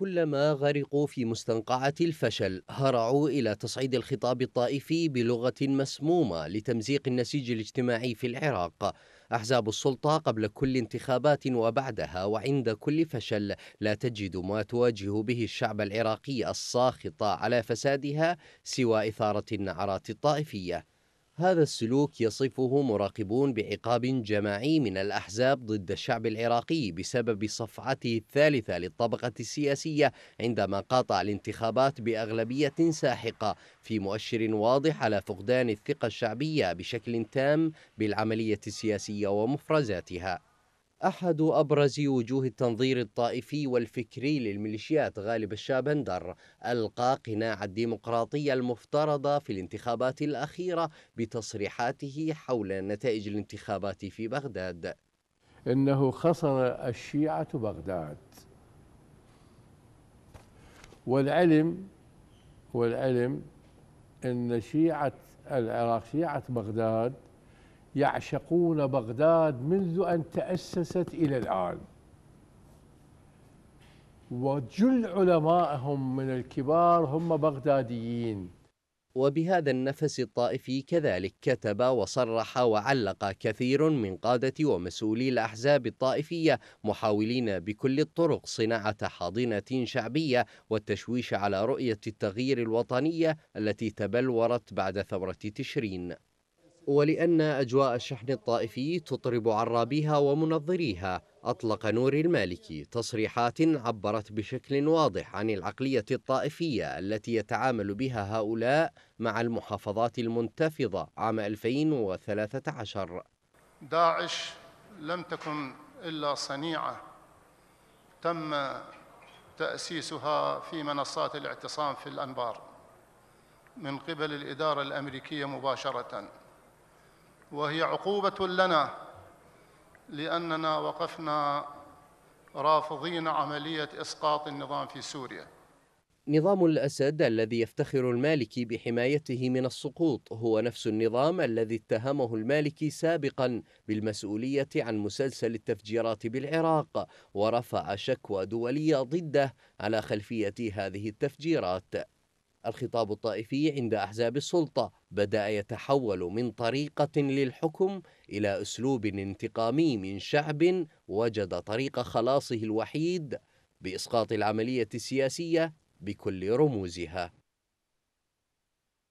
كلما غرقوا في مستنقعة الفشل هرعوا إلى تصعيد الخطاب الطائفي بلغة مسمومة لتمزيق النسيج الاجتماعي في العراق أحزاب السلطة قبل كل انتخابات وبعدها وعند كل فشل لا تجد ما تواجه به الشعب العراقي الساخط على فسادها سوى إثارة النعرات الطائفية هذا السلوك يصفه مراقبون بعقاب جماعي من الأحزاب ضد الشعب العراقي بسبب صفعته الثالثة للطبقة السياسية عندما قاطع الانتخابات بأغلبية ساحقة في مؤشر واضح على فقدان الثقة الشعبية بشكل تام بالعملية السياسية ومفرزاتها أحد أبرز وجوه التنظير الطائفي والفكري للميليشيات غالب الشابندر ألقى قناع الديمقراطية المفترضة في الانتخابات الأخيرة بتصريحاته حول نتائج الانتخابات في بغداد إنه خسر الشيعة بغداد والعلم والعلم أن شيعة العراق شيعة بغداد يعشقون بغداد منذ أن تأسست إلى الآن وجل علمائهم من الكبار هم بغداديين وبهذا النفس الطائفي كذلك كتب وصرح وعلق كثير من قادة ومسؤولي الأحزاب الطائفية محاولين بكل الطرق صناعة حاضنة شعبية والتشويش على رؤية التغيير الوطنية التي تبلورت بعد ثورة تشرين ولأن أجواء الشحن الطائفي تطرب عرابيها ومنظريها أطلق نور المالكي تصريحات عبرت بشكل واضح عن العقلية الطائفية التي يتعامل بها هؤلاء مع المحافظات المنتفضة عام 2013 داعش لم تكن إلا صنيعة تم تأسيسها في منصات الاعتصام في الأنبار من قبل الإدارة الأمريكية مباشرةً وهي عقوبة لنا لأننا وقفنا رافضين عملية إسقاط النظام في سوريا نظام الأسد الذي يفتخر المالكي بحمايته من السقوط هو نفس النظام الذي اتهمه المالكي سابقا بالمسؤولية عن مسلسل التفجيرات بالعراق ورفع شكوى دولية ضده على خلفية هذه التفجيرات الخطاب الطائفي عند أحزاب السلطة بدأ يتحول من طريقة للحكم إلى أسلوب انتقامي من شعب وجد طريق خلاصه الوحيد بإسقاط العملية السياسية بكل رموزها